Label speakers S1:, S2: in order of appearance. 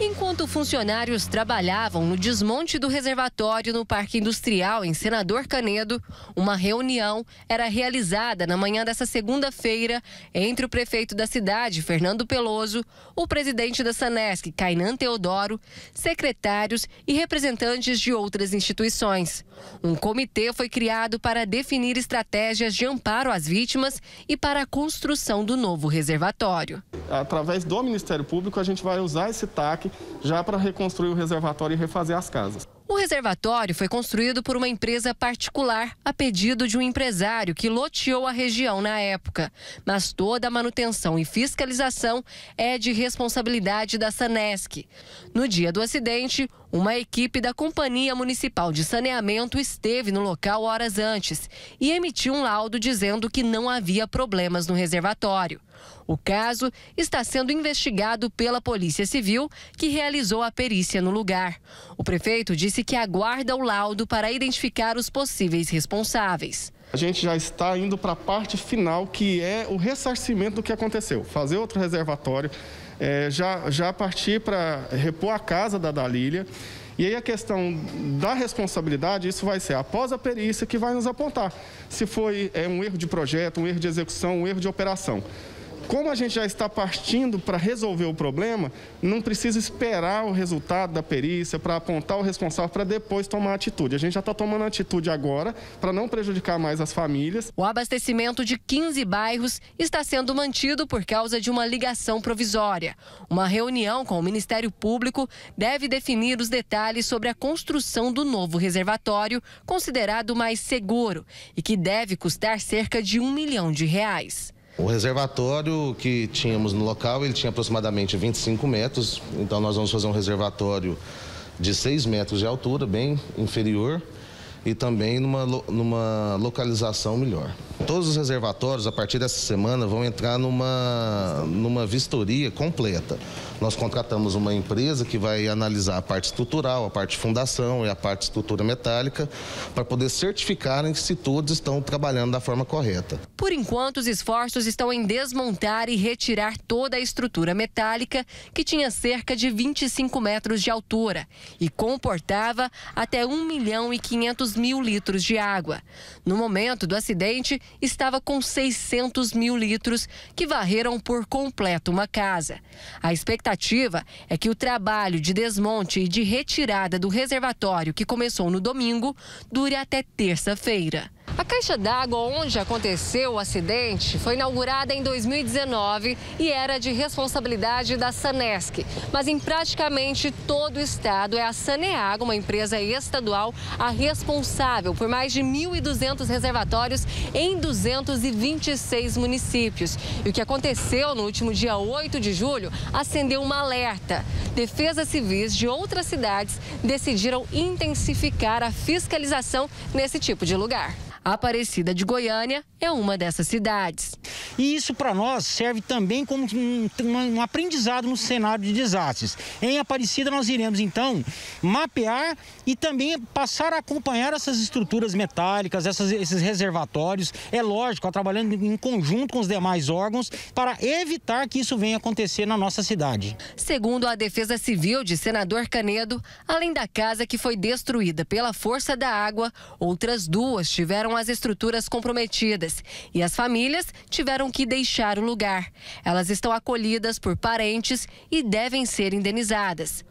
S1: Enquanto funcionários trabalhavam no desmonte do reservatório no Parque Industrial em Senador Canedo, uma reunião era realizada na manhã dessa segunda-feira entre o prefeito da cidade, Fernando Peloso, o presidente da Sanesc, Cainan Teodoro, secretários e representantes de outras instituições. Um comitê foi criado para definir estratégias de amparo às vítimas e para
S2: a construção do novo reservatório. Através do Ministério Público, a gente vai usar esse TAC já para reconstruir o reservatório e refazer as casas.
S1: O reservatório foi construído por uma empresa particular a pedido de um empresário que loteou a região na época. Mas toda a manutenção e fiscalização é de responsabilidade da Sanesc. No dia do acidente, uma equipe da Companhia Municipal de Saneamento esteve no local horas antes e emitiu um laudo dizendo que não havia problemas no reservatório. O caso está sendo investigado pela Polícia Civil, que realizou a perícia no lugar. O prefeito disse que aguarda o laudo para identificar os possíveis responsáveis.
S2: A gente já está indo para a parte final, que é o ressarcimento do que aconteceu. Fazer outro reservatório, é, já, já partir para repor a casa da Dalília. E aí a questão da responsabilidade, isso vai ser após a perícia que vai nos apontar se foi é, um erro de projeto, um erro de execução, um erro de operação. Como a gente já está partindo para resolver o problema, não precisa esperar o resultado da perícia para apontar o responsável para depois tomar atitude. A gente já está tomando atitude agora para não prejudicar mais as famílias.
S1: O abastecimento de 15 bairros está sendo mantido por causa de uma ligação provisória. Uma reunião com o Ministério Público deve definir os detalhes sobre a construção do novo reservatório, considerado mais seguro e que deve custar cerca de um milhão de reais.
S3: O reservatório que tínhamos no local, ele tinha aproximadamente 25 metros, então nós vamos fazer um reservatório de 6 metros de altura, bem inferior, e também numa, numa localização melhor. Todos os reservatórios, a partir dessa semana, vão entrar numa, numa vistoria completa. Nós contratamos uma empresa que vai analisar a parte estrutural, a parte de fundação e a parte de estrutura metálica para poder certificarem se todos estão trabalhando da forma correta.
S1: Por enquanto, os esforços estão em desmontar e retirar toda a estrutura metálica que tinha cerca de 25 metros de altura e comportava até 1 milhão e 500 mil litros de água. No momento do acidente, estava com 600 mil litros que varreram por completo uma casa. A expectativa expectativa é que o trabalho de desmonte e de retirada do reservatório, que começou no domingo, dure até terça-feira. A caixa d'água onde aconteceu o acidente foi inaugurada em 2019 e era de responsabilidade da Sanesc. Mas em praticamente todo o estado é a Saneago, uma empresa estadual, a responsável por mais de 1.200 reservatórios em 226 municípios. E o que aconteceu no último dia 8 de julho acendeu uma alerta. Defesas civis de outras cidades decidiram intensificar a fiscalização nesse tipo de lugar. Aparecida de Goiânia é uma dessas cidades.
S2: E isso para nós serve também como um, um aprendizado no cenário de desastres. Em Aparecida, nós iremos então mapear e também passar a acompanhar essas estruturas metálicas, essas, esses reservatórios. É lógico, trabalhando em conjunto com os demais órgãos para evitar que isso venha acontecer na nossa cidade.
S1: Segundo a Defesa Civil de senador Canedo, além da casa que foi destruída pela força da água, outras duas tiveram as estruturas comprometidas e as famílias tiveram tiveram que deixar o lugar. Elas estão acolhidas por parentes e devem ser indenizadas.